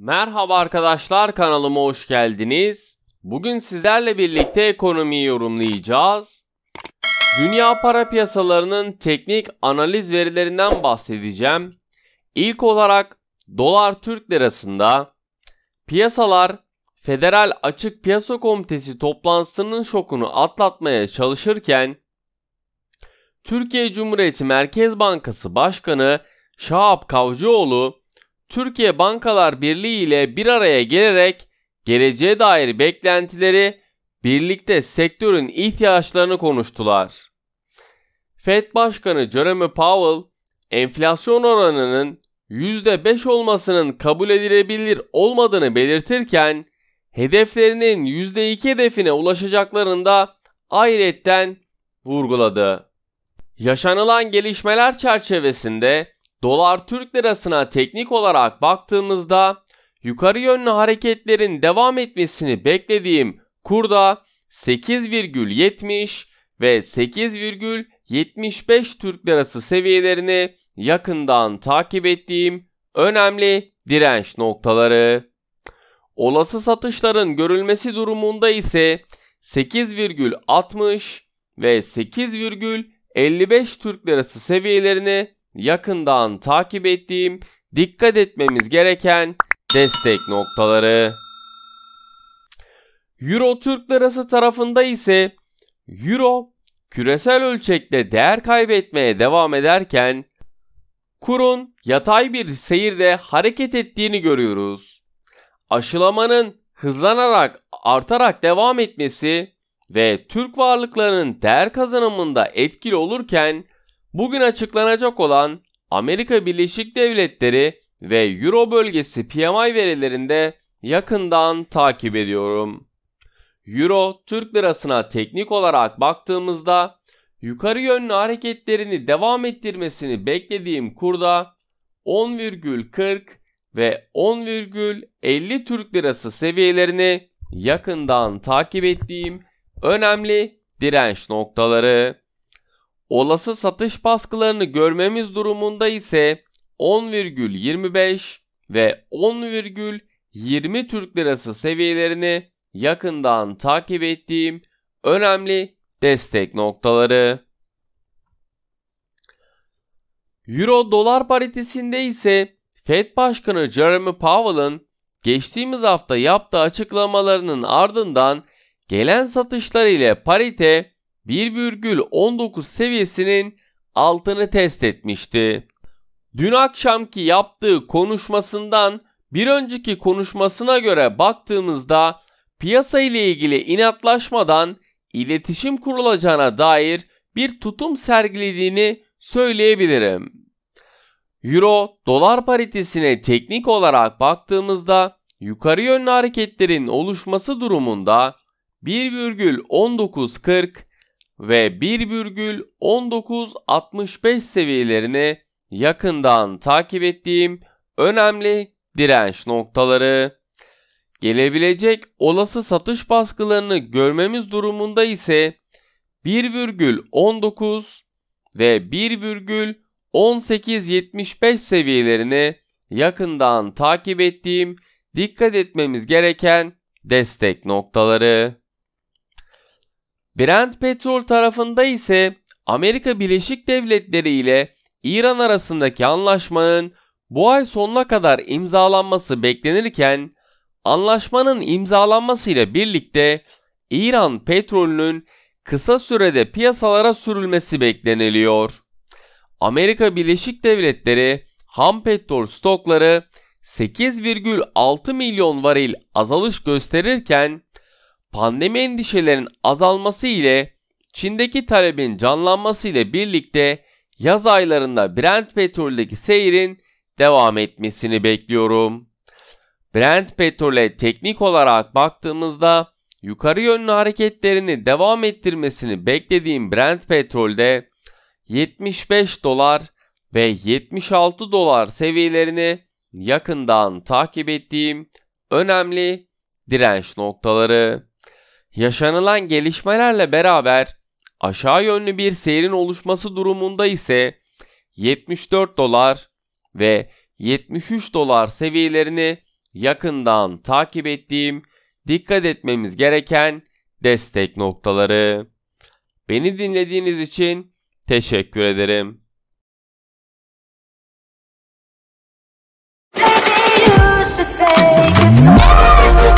Merhaba arkadaşlar kanalıma hoş geldiniz. Bugün sizlerle birlikte ekonomiyi yorumlayacağız. Dünya para piyasalarının teknik analiz verilerinden bahsedeceğim. İlk olarak dolar Türk lirasında piyasalar Federal Açık Piyasa Komitesi toplantısının şokunu atlatmaya çalışırken Türkiye Cumhuriyeti Merkez Bankası Başkanı Şahap Kavcıoğlu Türkiye Bankalar Birliği ile bir araya gelerek geleceğe dair beklentileri birlikte sektörün ihtiyaçlarını konuştular. Fed Başkanı Jeremy Powell enflasyon oranının %5 olmasının kabul edilebilir olmadığını belirtirken hedeflerinin %2 hedefine ulaşacaklarını da ayrıyetten vurguladı. Yaşanılan gelişmeler çerçevesinde Dolar Türk lirasına teknik olarak baktığımızda yukarı yönlü hareketlerin devam etmesini beklediğim kurda 8,70 ve 8,75 Türk lirası seviyelerini yakından takip ettiğim önemli direnç noktaları. Olası satışların görülmesi durumunda ise 8,60 ve 8,55 Türk lirası seviyelerini yakından takip ettiğim dikkat etmemiz gereken destek noktaları. Euro Türk lirası tarafında ise Euro küresel ölçekte değer kaybetmeye devam ederken kurun yatay bir seyirde hareket ettiğini görüyoruz. Aşılamanın hızlanarak artarak devam etmesi ve Türk varlıklarının değer kazanımında etkili olurken Bugün açıklanacak olan Amerika Birleşik Devletleri ve Euro bölgesi PMI verilerinde yakından takip ediyorum. Euro Türk lirasına teknik olarak baktığımızda yukarı yönlü hareketlerini devam ettirmesini beklediğim kurda 10,40 ve 10,50 Türk lirası seviyelerini yakından takip ettiğim önemli direnç noktaları. Olası satış baskılarını görmemiz durumunda ise 10,25 ve 10,20 Türk Lirası seviyelerini yakından takip ettiğim önemli destek noktaları. Euro dolar paritesinde ise Fed Başkanı Jeremy Powell'ın geçtiğimiz hafta yaptığı açıklamalarının ardından gelen satışlar ile parite 1,19 seviyesinin altını test etmişti. Dün akşamki yaptığı konuşmasından bir önceki konuşmasına göre baktığımızda piyasa ile ilgili inatlaşmadan iletişim kurulacağına dair bir tutum sergilediğini söyleyebilirim. Euro dolar paritesine teknik olarak baktığımızda yukarı yönlü hareketlerin oluşması durumunda 1,1940 ve 1,1965 seviyelerini yakından takip ettiğim önemli direnç noktaları. Gelebilecek olası satış baskılarını görmemiz durumunda ise 1,19 ve 1,1875 seviyelerini yakından takip ettiğim dikkat etmemiz gereken destek noktaları. Brent Petrol tarafında ise Amerika Birleşik Devletleri ile İran arasındaki anlaşmanın bu ay sonuna kadar imzalanması beklenirken anlaşmanın imzalanmasıyla birlikte İran petrolünün kısa sürede piyasalara sürülmesi bekleniliyor. Amerika Birleşik Devletleri ham petrol stokları 8,6 milyon varil azalış gösterirken pandemi endişelerinin azalması ile Çin'deki talebin canlanması ile birlikte yaz aylarında Brent petroldeki seyrin devam etmesini bekliyorum. Brent petrole teknik olarak baktığımızda yukarı yönlü hareketlerini devam ettirmesini beklediğim Brent petrolde 75 dolar ve 76 dolar seviyelerini yakından takip ettiğim önemli direnç noktaları. Yaşanılan gelişmelerle beraber aşağı yönlü bir seyrin oluşması durumunda ise 74 dolar ve 73 dolar seviyelerini yakından takip ettiğim dikkat etmemiz gereken destek noktaları. Beni dinlediğiniz için teşekkür ederim. should take a